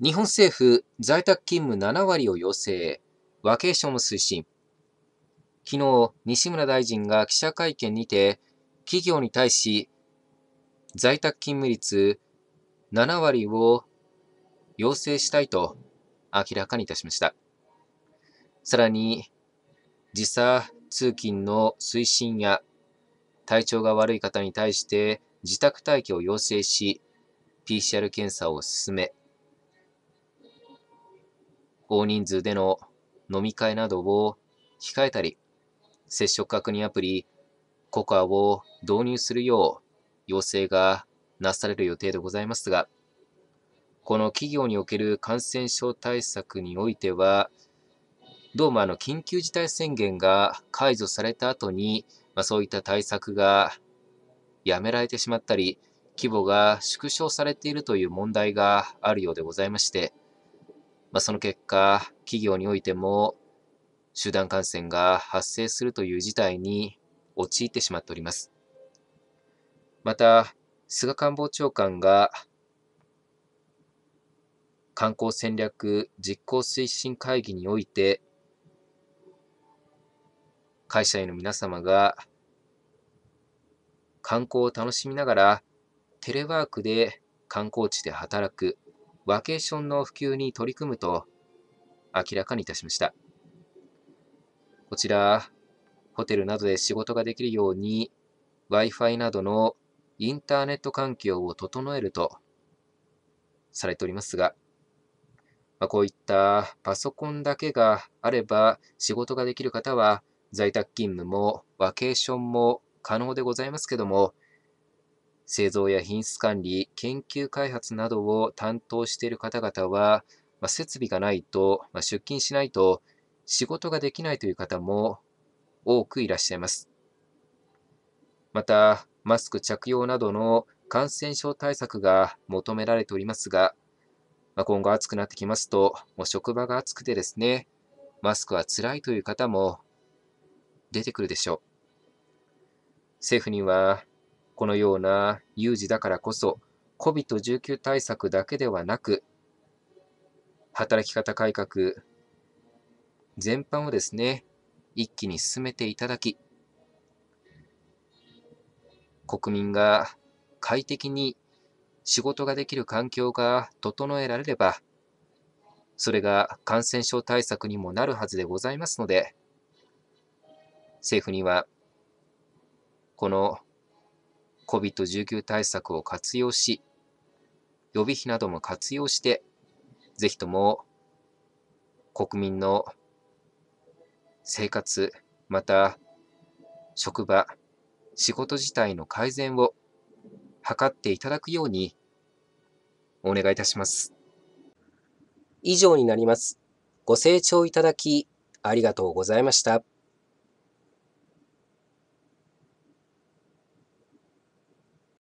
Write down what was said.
日本政府、在宅勤務7割を要請、ワケーションを推進。昨日、西村大臣が記者会見にて、企業に対し、在宅勤務率7割を要請したいと明らかにいたしました。さらに、時差通勤の推進や、体調が悪い方に対して自宅待機を要請し、PCR 検査を進め、大人数での飲み会などを控えたり、接触確認アプリ、ココアを導入するよう要請がなされる予定でございますが、この企業における感染症対策においては、どうもあの緊急事態宣言が解除された後に、まあ、そういった対策がやめられてしまったり、規模が縮小されているという問題があるようでございまして、まあ、その結果、企業においても集団感染が発生するという事態に陥ってしまっております。また、菅官房長官が観光戦略実行推進会議において、会社員の皆様が観光を楽しみながらテレワークで観光地で働くワーケーションの普及に取り組むと明らかにいたしました。こちら、ホテルなどで仕事ができるように Wi-Fi などのインターネット環境を整えるとされておりますが、まあ、こういったパソコンだけがあれば仕事ができる方は在宅勤務もワケーションも可能でございますけども、製造や品質管理、研究開発などを担当している方々は、ま設備がないと、ま出勤しないと仕事ができないという方も多くいらっしゃいます。また、マスク着用などの感染症対策が求められておりますが、ま今後暑くなってきますと、もう職場が暑くてですね、マスクは辛いという方も出てくるでしょう。政府にはこのような有事だからこそ、COVID-19 対策だけではなく、働き方改革全般をですね、一気に進めていただき、国民が快適に仕事ができる環境が整えられれば、それが感染症対策にもなるはずでございますので、政府には、この COVID-19 対策を活用し、予備費なども活用して、ぜひとも国民の生活、また職場、仕事自体の改善を図っていただくようにお願いいたします。以上になります。ご清聴いただきありがとうございました。